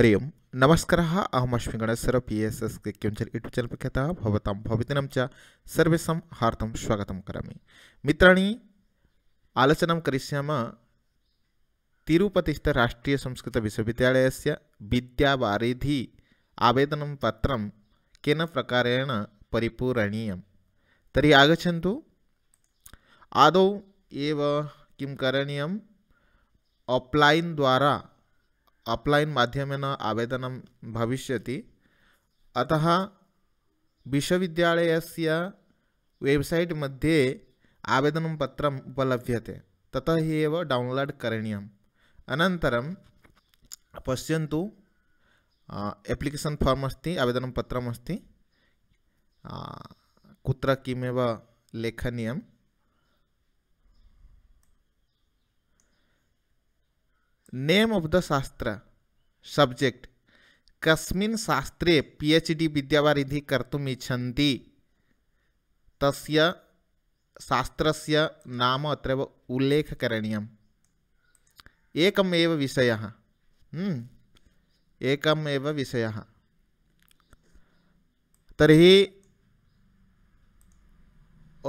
हरि ओम् नमस्कारः अहमश्विगणेश्वर पि एस् एस् क्युञ्चल् यूट्यूब् चेनल् पक्षतः हाथ स्वागत च सर्वेषां आलोचना क्या तिरुपतिस्थ राष्ट्रीय संस्कृत विश्वविद्यालय से विद्यावारिधि आवेदन पत्र कें प्रकारेण परिपूरणीयं तर्हि आगच्छन्तु आदौ एव किं करणीयम् आप्लैन् द्वारा आप्लैन् मध्यम आवेदन भविष्यति अतः से वेबसाइट मध्ये आवेदन पत्र उपलभ्यते ततः एव डौन्लोड् करणीयम् अनन्तरं पश्यन्तु एप्लिकेशन् फार्म् अस्ति आवेदनं पत्रम् अस्ति कुत्र किमेव नेम ऑफ द शास्त्र सब्जेक्ट कस्मिन शास्त्रे पीएचडी विद्यावारिधि कर्तुम इच्छन्ति तस्य शास्त्रस्य नाम अत्रैव उल्लेखकरणीयम् एकम् एव विषयः हम्म। एकम् एव विषयः तर्हि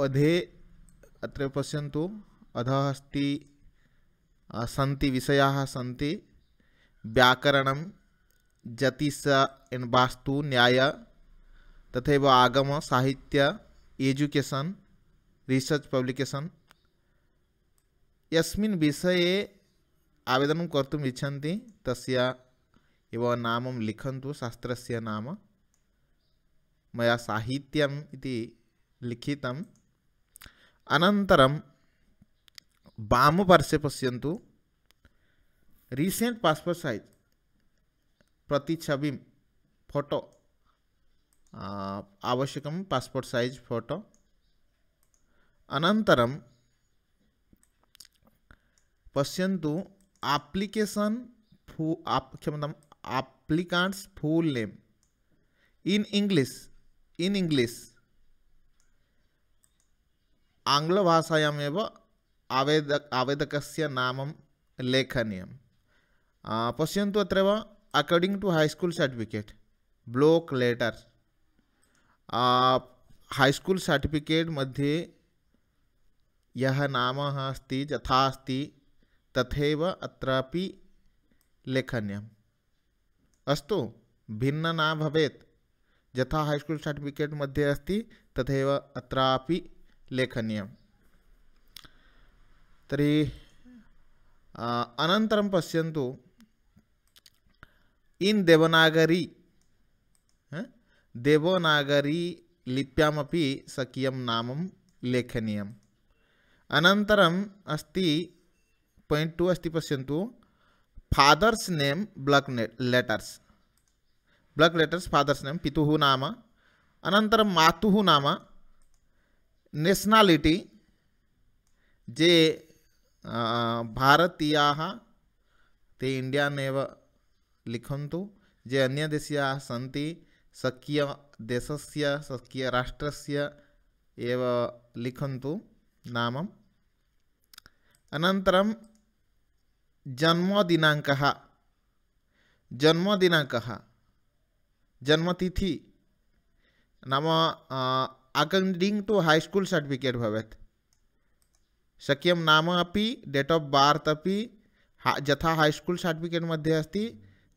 अधे अत्र पश्यन्तु अधः अस्ति सन्ति विषयाः सन्ति व्याकरणं जतिस एण्ड् वास्तु न्याय तथैव आगम साहित्य एजुकेशन रिसर्च पब्लिकेशन् यस्मिन् विषये आवेदन कर्तुम् इच्छन्ति तस्य एव नामं लिखन्तु शास्त्रस्य नाम मैं साहित्यम् लिखित लिखितम् वामपार्श्वे पश्यन्तु रिसेंट पासपोर्ट साइज प्रतिछवि फोटो आवश्यक पासपोर्ट साइज फोटो अनतर पश्यन्तु आप्लिकेशन् फू आप क्षम्यताम् full name in English in English आंग्ल आङ्ग्लभाषायामेव आवेद आवेदक नाम लेखनीय पश्यन्तु अत्र according to high school certificate block letter high school certificate मध्ये यः नाम अस्ति यथा अस्ति तथैव अत्रापि भिन्न न भवे यथा हैस्कूल् सर्टिफिकेट् मध्ये अस्त तथैव अत्रापि तरी अन पश्यन्तु इन देवनागरी देवनागरी लिप्यामपि स्वीय नाम लेखनीय अनन्तरम् अस्ति पॉइंट टू अस्ति पश्यं father's name block letters block letters father's name पिता नाम अन माता नाम नेशनालिटी जे भारतीय ते इण्डियान् एव लिखन्तु ये अन्यदेशीयाः सन्ति स्वकीयदेशस्य स्वकीयराष्ट्रस्य एव लिखन्तु नाम अनन्तरं जन्मदिनाक जन्मदिनाङ्कः जन्मतिथि नाम according to high school certificate भवेत् शक्यं नाम अपि डेट ऑफ बार्त् अपि हा यथा हाईस्कूल सर्टिफिकेट मध्ये अस्ति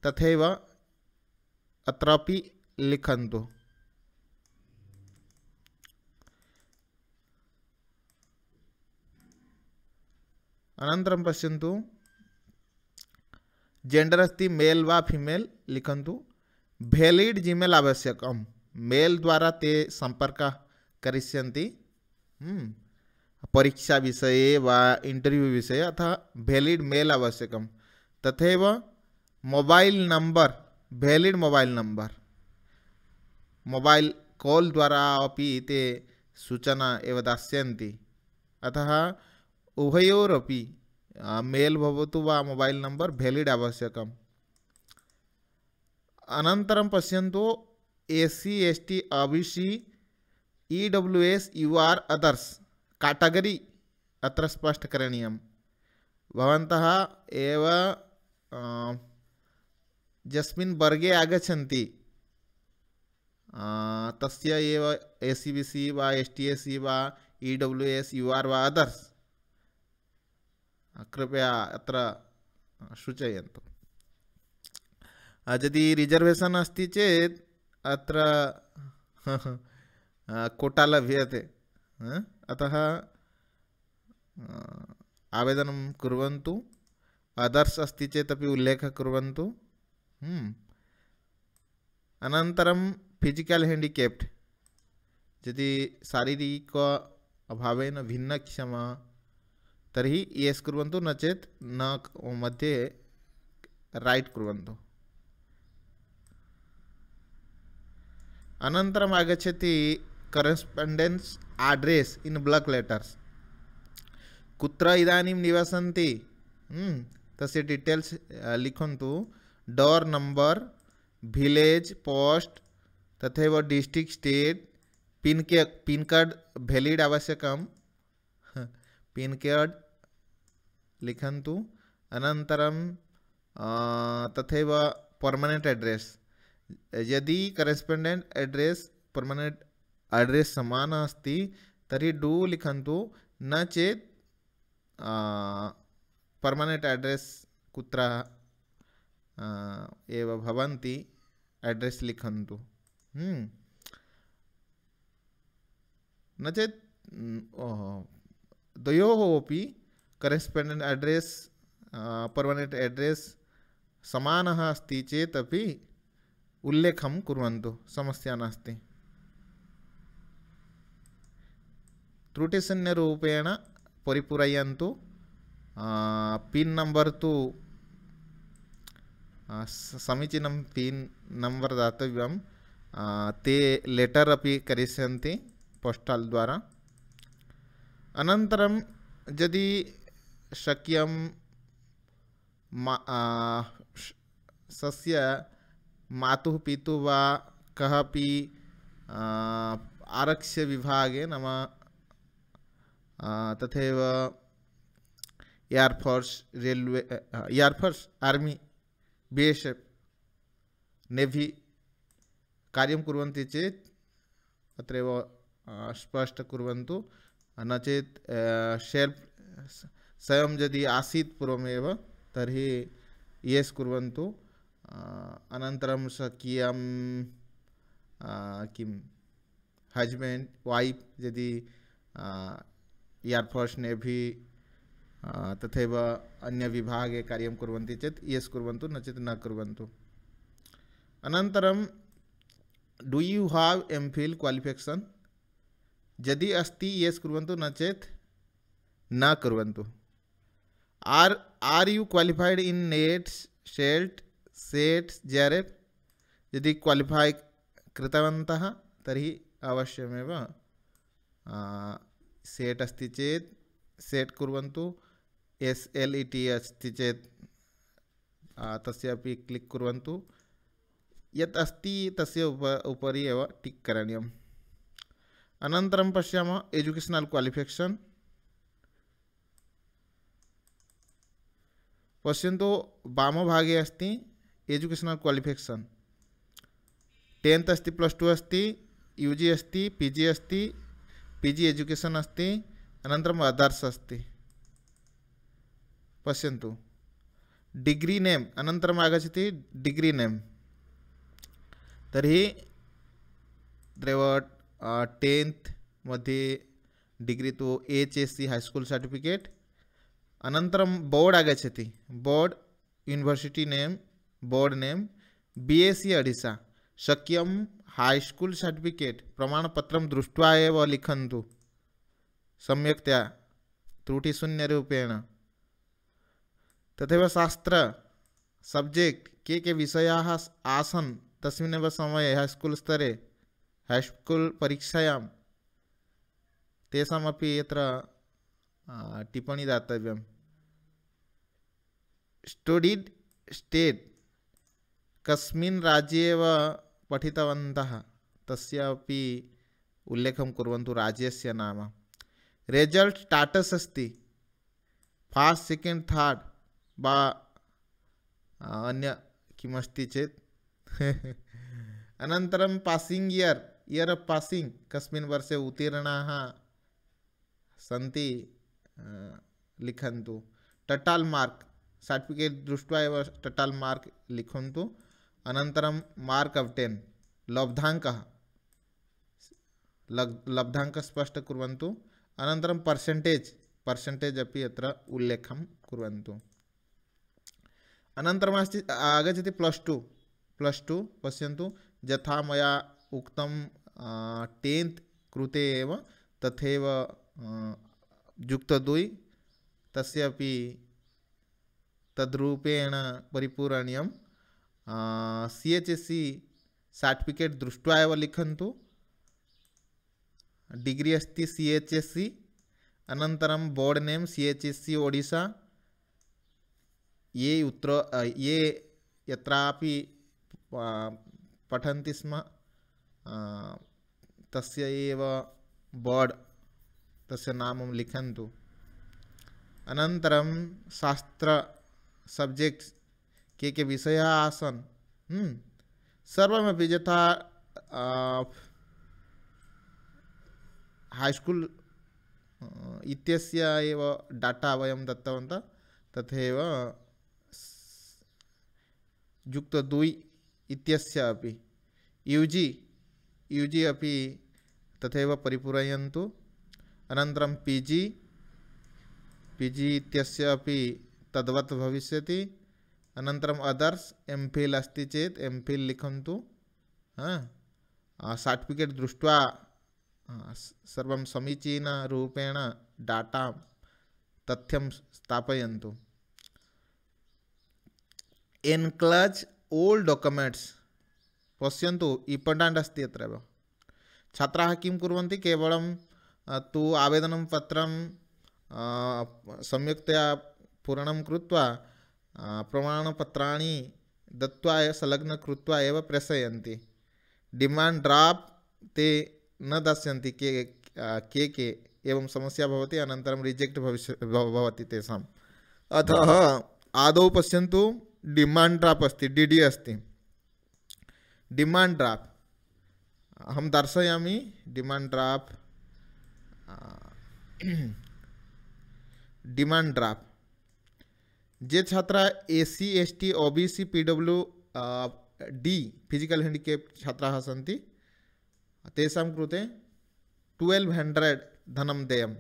तथैव अत्रापि लिखन्तु अनन्तरं पश्यन्तु जेण्डर् अस्ति मेल् वा फीमेल् लिखन्तु वेलिड् जीमेल् आवश्यकं मेल् द्वारा ते सम्पर्कः करिष्यन्ति हम्म। परीक्षा विषय व इंटरव्यू विषय अतः भेलिड् मेल आवश्यक तथा mobile number valid mobile number mobile call द्वारा अभी ते सूचना एवं दास्यन्ति अतः उभर मेल भवतु वा मोबैल् नम्बर् भेलिड् आवश्यकम् अनन्तरं पश्यन्तु ए C S T OBC W S U R others category अत्र स्पष्ट भवन्तः एव वर्गे आगच्छन्ति तस्य एव ए सी बी सी वा एस टी एस सी वा E W S U R वा अदर्स् कृपया अत्र सूचयन्तु यदि रिजर्वेशन् अस्ति चेत् अत्र कोटा लभ्यते अतः आवेदन कुर्वन्तु अदर्स अस्त चेत उल्लेख उल्लेखः कुर्वन्तु हम्म। अनन्तरं फिजिकल् हेण्डिकेप्ट् यदि शारीरिक अभावेन भिन्नक्षमा तर्हि येस् कुर्वन्तु न चेत् न मध्ये रैट् कुर्वन्तु अनन्तरम् आगच्छति correspondence address in block letters कुत्र इदानीं निवसन्ति हम्म, तस्य डिटेल्स् लिखन्तु डोर् नम्बर् विलेज् पोस्ट् तथैव डिस्ट्रिक्ट् स्टेट् पिन् के पिन् कार्ड् वेलिड् आवश्यकं पिन् कार्ड् लिखन्तु अनन्तरं तथैव पर्मनेण्ट् अड्रेस् यदि करस्पेण्डेण्ट् अड्रेस् पर्मनेण्ट् अड्रेस सामान अस्त तरी डू लिखन्तु न चेत् पर्मनेण्ट् अड्रेस् कुत्र एव भवन्ति अड्रेस् लिखन्तु हम्म। न चेत् द्वयोः अपि करेस्पेण्डेण्ट् अड्रेस् पर्मनेण्ट् अड्रेस् समानः अस्ति चेत् अपि समस्या नास्ति त्रुटिशून्यरूपेण परिपूरयन्तु पीन नंबर तो समीचीन पिन् नंबर दातव्य ते लेटर अभी क्य पोस्टल द्वारा अन यदि शक्य सस्य मातुः पितुः वा कः आरक्ष्य विभागे नमा तथैव air force railway air force army B S F navy कार्यं कुर्वन्ति चेत् स्पष्ट कुर्वन्तु न चेत् शेल्फ् स्वयं यदि आसीत् पूर्वमेव तर्हि येस् कुर्वन्तु अनन्तरं स्वकीयं किं हस्बेण्ड् वैफ् यदि एयरफोर्स् e नेभि तथैव अन्यविभागे कार्यं कार्य चेत् चेत कुर्वन्तु कुरंत नचे न कुरंत अनन्तरं do you have M Phil qualification यदि अस्त येस् कुरंत नचे न कुरंत are are you qualified in NET SLET SET J R F यदि क्वालिफाई कृतवंत तरी अवश्यमें सेट अस्ति चेत् सेट कुर्वन्तु एस एल इ टी अस्ति चेत् तस्य अपि क्लिक् कुर्वन्तु यत् अस्ति तस्य उप उपरि एव टिक् करणीयम् अनन्तरं पश्यामः एजुकेशनल् क्वालिफिकेशन् पश्यन्तु वामभागे अस्ति एजुकेशनल् क्वालिफिकेशन् टेन्त् अस्ति प्लस् टु अस्ति यू जि अस्ति पि जि अस्ति पी जि एजुकेशन् अस्ति अनन्तरम् अदर्स् अस्ति पश्यन्तु डिग्री नेम अनन्तरम् आगच्छति डिग्री नेम तर्हि टेन्थ मध्ये डिग्री तो H S C high school certificate अनन्तरं बोर्ड् आगच्छति board university name board name B S C Odisha हाईस्कूल् certificate प्रमाणपत्र दृष्ट्वा एव लिखन्तु सम्यक्तया त्रुटिशून्यरूपेण तथैव शास्त्र सब्जेक्ट् के के विषयाः आसन् तस्मिन्नेव समये हाईस्कूल् स्तरे हाईस्कूल परीक्षायां तेषामपि यत्र टिप्पणी दातव्यं स्टडीड् स्टेट् कस्मिन् राज्ये एव पठितवन्तः तस्यापि उल्लेखं कुर्वन्तु राज्यस्य नाम रेजल्ट् टाटस् अस्ति फास्ट् सेकेण्ड् थर्ड् वा अन्य किमस्ति चेत् अनन्तरं passing year year of passing कस्मिन् वर्षे उत्तीर्णाः सन्ति लिखन्तु टटाल् मार्क् सर्टिफिकेट् दृष्ट्वा एव टटाल् मार्क् लिखन्तु अनन्तरं मार्क् अफ् टेन् लब्धाङ्कः लब्धाङ्कः स्पष्टं कुर्वन्तु अनन्तरं पर्सेण्टेज् पर्सेण्टेज् अपि अत्र उल्लेखं कुर्वन्तु अनन्तरमस्ति आगच्छति प्लस् टु प्लस् टु पश्यन्तु यथा मया उक्तं कृते एव युक्त युक्तद्वयि तस्यापि तद्रूपेण परिपूरणीयं C H S C certificate दृष्टि एव लिखन्तु डिग्री अस्त सी एच एस सी अनतर board name C H S C Odisha ये उत्तर ये यहाँ पठन्ति स्म तोर्ड तम लिखन तस्य नाम शास्त्र सब्जेक्ट् के के विषय आसन सर्वमपि यथा स्कूल इत्यस्य एव डाटा वयं दत्तवन्तः तथैव युक्तद्वि इत्यस्य अपि यु यूजी यु अभी अपि तथैव परिपूरयन्तु अनन्तरं पीजी जि पि इत्यस्य अपि तद्वत् भविष्यति अनन्तरम् अदर्स् एम् फिल् अस्ति चेत् एम् फिल् लिखन्तु सर्टिफिकेट् दृष्ट्वा सर्वं समीचीनरूपेण डाटा तथ्यं स्थापयन्तु एन्क्लज् ओल् डाक्युमेण्ट्स् पश्यन्तु इम्पोर्टेण्ट् अस्ति अत्रैव छात्राः किं कुर्वन्ति केवलं तु आवेदनं पत्रं सम्यक्तया पूरणं कृत्वा प्रमाणपत्राणि दत्वा संलग्न कृत्वा एव प्रेषयन्ति डिमाण्ड् ड्राफ्ट् ते न दास्यन्ति के के के एवं समस्या भवति अनन्तरं रिजेक्ट भविष्य भवति तेषाम् अतः आदौ पश्यन्तु डिमांड ड्राफ् अस्ति डि डि अस्ति डिमांड ड्राफ् अहं दर्शयामि डिमांड ड्राफ् डिमांड ड्राफ् जे छात्रा A C S T O B C P W D physical handicap छात्रा सी तेषां कृते ट्वेल्व हंड्रेड धनम देयम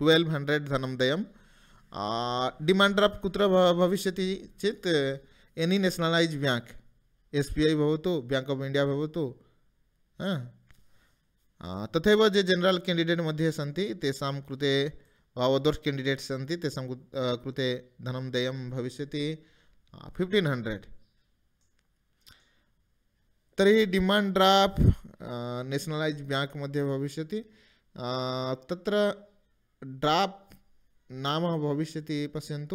ट्वेल्व हंड्रेड धनम देयम डिमांड ड्राफ्ट कुत्र भविष्य चेत any nationalise bank S B I भवतु ब्याङ्क् आफ् इण्डिया भवतु तथैव जे जनरल कैंडिडेट मध्य सी तेषां कृते अदर्स कैंडिडेट सी कृते धन देय भविष्य फिफ्टीन हंड्रेड तरी डिमांड ड्राफ्ट नेशनलाइज बैंक मध्य भविष्य त्र ड्राफ्ट नाम भविष्य पश्य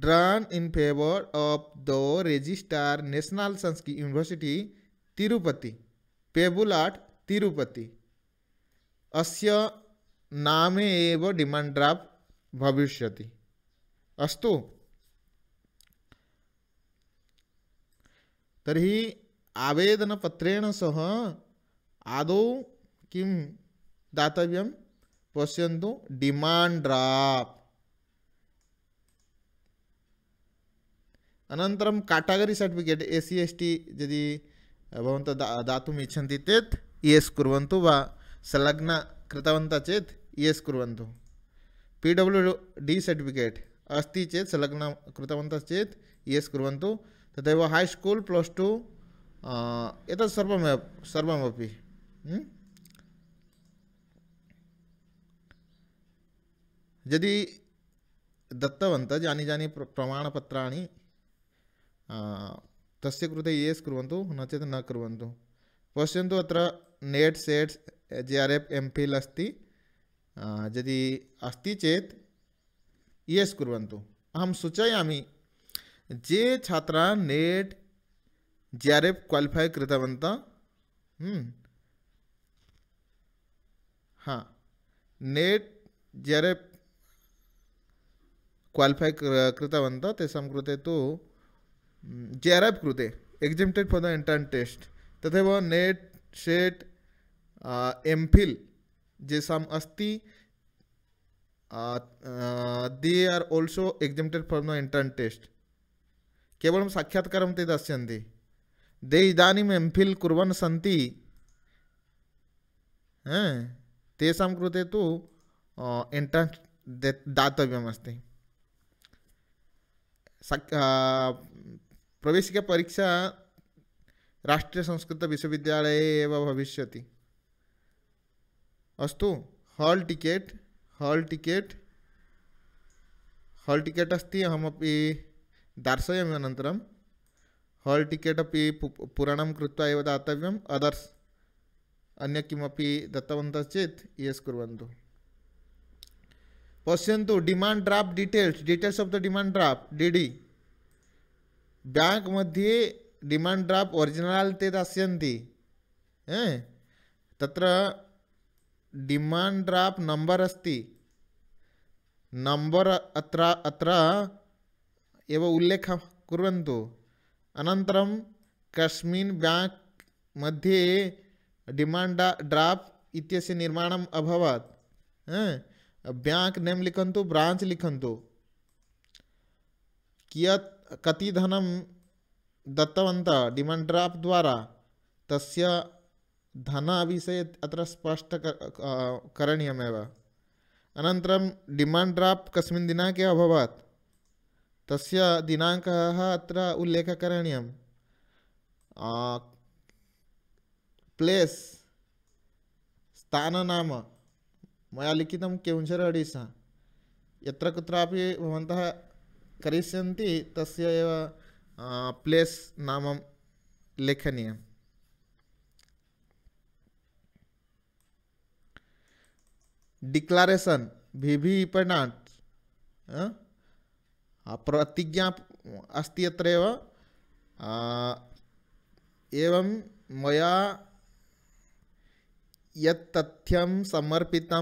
drawn in favour of the registrar national science की यूनिवर्सिटी तिरुपति पेबुल तिरुपति अस्य नामे एव डिमांड ड्राफ्ट भविष्यति अस्तु तरी आवेदनपत्रेण सह आदौ किं दातव्यं पश्यन्तु डिमांड ड्राफ्ट अनन्तरं काटागरि सर्टिफिकेट ए सि एस् टि यदि भवन्तः दा दातुम् इच्छन्ति चेत् इयस् कुर्वन्तु वा संलग्न कृतवन्तः चेत् yes P W D certificate अस्ति चेत् संलग्न कृतवन्तः चेत् इयस् कुर्वन्तु तथैव है स्कूल् प्लस् टु एतत् सर्वमेव सर्वमपि हम्म? यदि दत्तवन्तः यानि यानि प्र प्रमाणपत्राणि तस्य कृते ये कुर्वन्तु न चेत् न कुर्वन्तु पश्यन्तु अत्र NET SETs J R F M Phil अस्त यदि अस्त चेत येस् कुर्वन्तु अहम सूचया जे छात्र NET J R F qualify करतव हम्म, हाँ NET J R F qualify करतव तेषां तो जे आर एफ कृते hmm, exempted for the entrance test तथा नेट एम फिल जे साम अस्ति they are also exempted from the entrance test केवल साक्षात्कार ते दास्यन्ति ते इदानीम् एम् फिल् कुर्वन् सन्ति तेषां कृते तु एण्ट्रन्स् दातव्यमस्ति प्रवेशिका परीक्षा संस्कृत विश्वविद्यालय भविष्यति अस्तु अस्त hall hall ticket hall ticket अस्त अहम दर्शयामि अनतर हॉल टिकेट् अपि पूरणं कृत्वा एव दातव्यम् अदर्स् अन्य किमपि दत्तवन्तः चेत यस् कुर्वन्तु पश्यन्तु demand draft details details of the demand draft D D मध्ये डिमांड ड्राफ्ट ओरिजिनल ते दास्यन्ति तत्र डिमांड ड्राफ्ट नंबर अस्ति नंबर अत्र अत्र एव उल्लेख कुर्वन्तु अनन्तरं कस्मिन् बैंक मध्ये डिमांड ड्राफ्ट इत्यस्य निर्माणम् अभवत् बैंक नेम लिखन्तु ब्रांच लिखन्तु कियत् कति धनं दत्तवन्तः डिमण्ड् ड्राफ्ट् द्वारा तस्य धनविषये अत्र स्पष्ट करणीयमेव अनन्तरं डिमाण्ड् ड्राफ्ट् कस्मिन् दिनाङ्के अभवत् तस्य दिनाङ्कः अत्र उल्लेखः करणीयं प्लेस् स्थाननाम मया लिखितं केञ्झर् अडिसा यत्र कुत्रापि भवन्तः करिष्यन्ति तस्य एव प्लेस नाम लेखनीय डिक्लारेशन भी भी प्रतिज्ञा अस्त एवं मया यत् समर्पित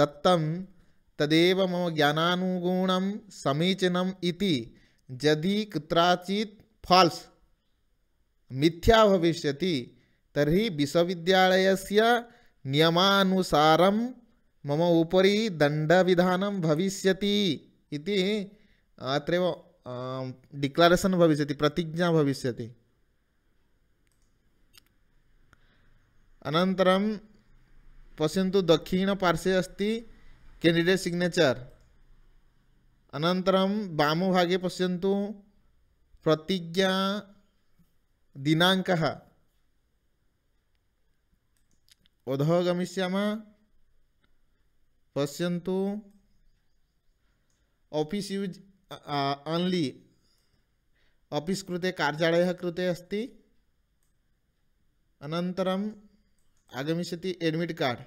दत्त तदेव मम ज्ञानुगुण समीचीनम् यदि कुत्रचित फॉल्स मिथ्या तरी विश्वविद्यालय से नियमानुसारं मम उपरी दंड विधान भविष्य अत्र डिक्लरेशन् भविष्य प्रतिज्ञा भविष्यति अनन्तरं दक्षिण पार्शे अस्ति कैंडिडेट सिग्नेचर अनन्तरं भागे पश्यन्तु प्रतिज्ञा दिनाङ्कः अधः गमिष्यामः पश्यन्तु ऑफिस यूज ओनली ऑफिस कृते कार्यालयः कृते अस्ति अनन्तरम् आगमिष्यति एडमिट कार्ड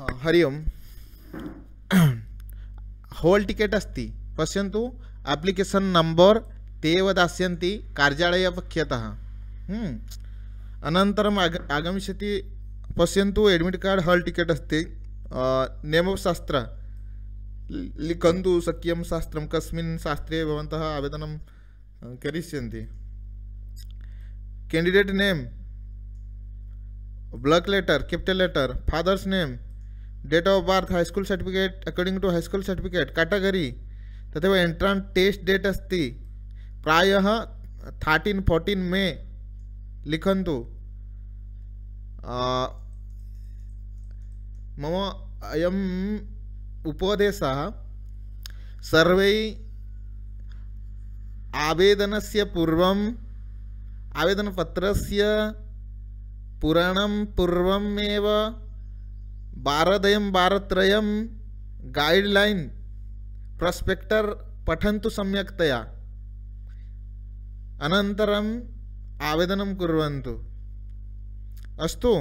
हाँ, हरि ओम् होल् टिकेट् अस्ति पश्यन्तु अप्लिकेशन् नम्बर् ते एव दास्यन्ति कार्यालयपक्षतः हम्म। अनन्तरम् आग आगमिष्यति पश्यन्तु एड्मिट् कार्ड् हाल् टिकेट् अस्ति नियमशास्त्र लिखन्तु शक्यं शास्त्रं कस्मिन् शास्त्रे भवन्तः candidate name block letter capital letter father's name date of birth high school certificate according to high school certificate category तथा एंट्रांस टेस्ट डेट अस्त प्रायः थर्टीन् फोर्टीन् मे लिखन मम अयम् उपदेशः सर्वै आवेदनस्य पूर्वम् आवेदनपत्रस्य पुराणं पूर्वमेव भारदयं भारत्रयं गाइडलाइन प्रस्पेक्टर पठन्तु सम्यक्तया अनन्तरम् आवेदन कुर्वन्तु अस्तु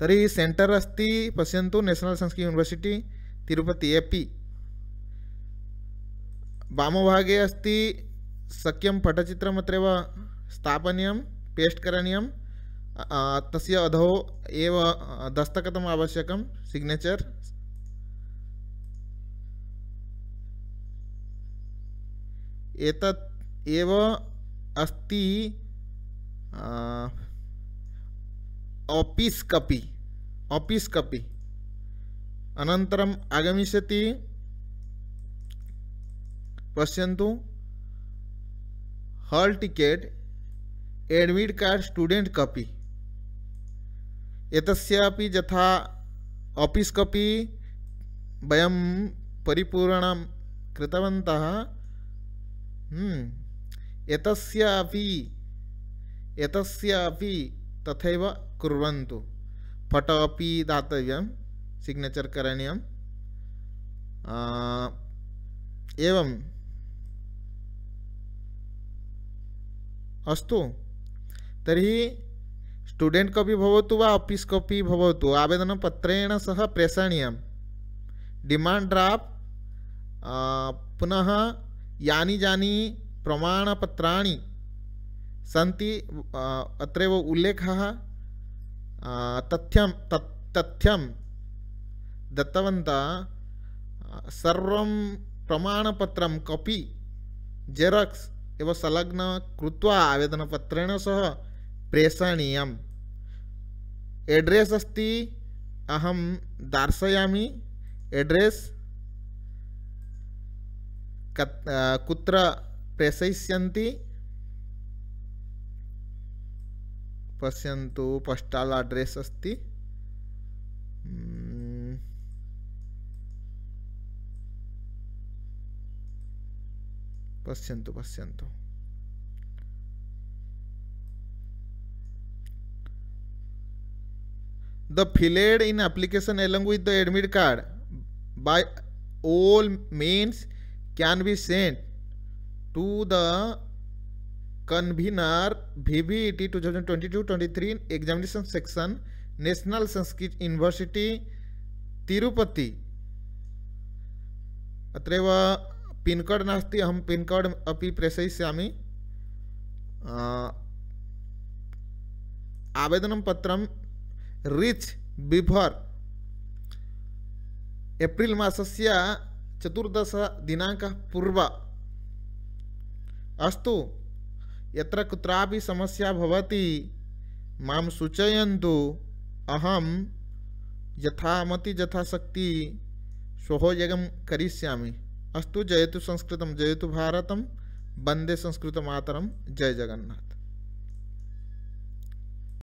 तरी सेंटर अस्ति पश्यु national Sanskrit university Tirupati AP पि वामभागे अस्ति शक्यं पटचित्रमत्रैव स्थापनीयं पेस्ट् करणीयं तस्य अधो एव दस्तखतम् आवश्यकं सिग्नेचर् एतत् एव अस्ति आपिस् कपि आपिस् कपि अनन्तरम् आगमिष्यति पश्यन्तु hall ticket admit card student copy एतस्यापि यथा आफीस् वयं परिपूरणं कृतवन्तः हम्म, एतस्यापि एतस्यापि तथैव कुर्वन्तु फट अपि दातव्यं सिग्नेचर् एवम् अस्तु तर्हि स्टूडेंट कपी भवतु वा ऑफिस कपी भवतु आवेदन पत्रेण सह प्रेषणीयं डिमांड ड्राफ्ट पुनः यानि जानि प्रमाणपत्राणि सन्ति अत्रैव उल्लेखः तथ्यं तत् तथ्यं दत्तवन्तः सर्वं प्रमाणपत्रं कपि जेराक्स् एव संलग्नं कृत्वा आवेदनपत्रेण सह प्रेषणीयम् एड्रेस अस्त अहम दर्शयामी एड्रेस कुत्र प्रेषय पश्यन्तु पोस्टाल् अड्रेस् अस्त पश्यन्तु पश्यु the filled in application along with the admit card by all means can be sent to the convener V V E T two thousand twenty two twenty three examination section national Sanskrit university Tirupati अत्र pin code नास्त अहम pin code अभी प्रेषयिष्या आवेदन पत्रम rich before April मासस्य चतुर्दशदिनाङ्कः पूर्व अस्तु यत्र कुत्रापि समस्या भवति मां सूचयन्तु अहं यथामति यथाशक्ति स्वहोयगं करिष्यामि अस्तु जयतु संस्कृतं जयतु वंदे संस्कृत मातरम जय जगन्नाथ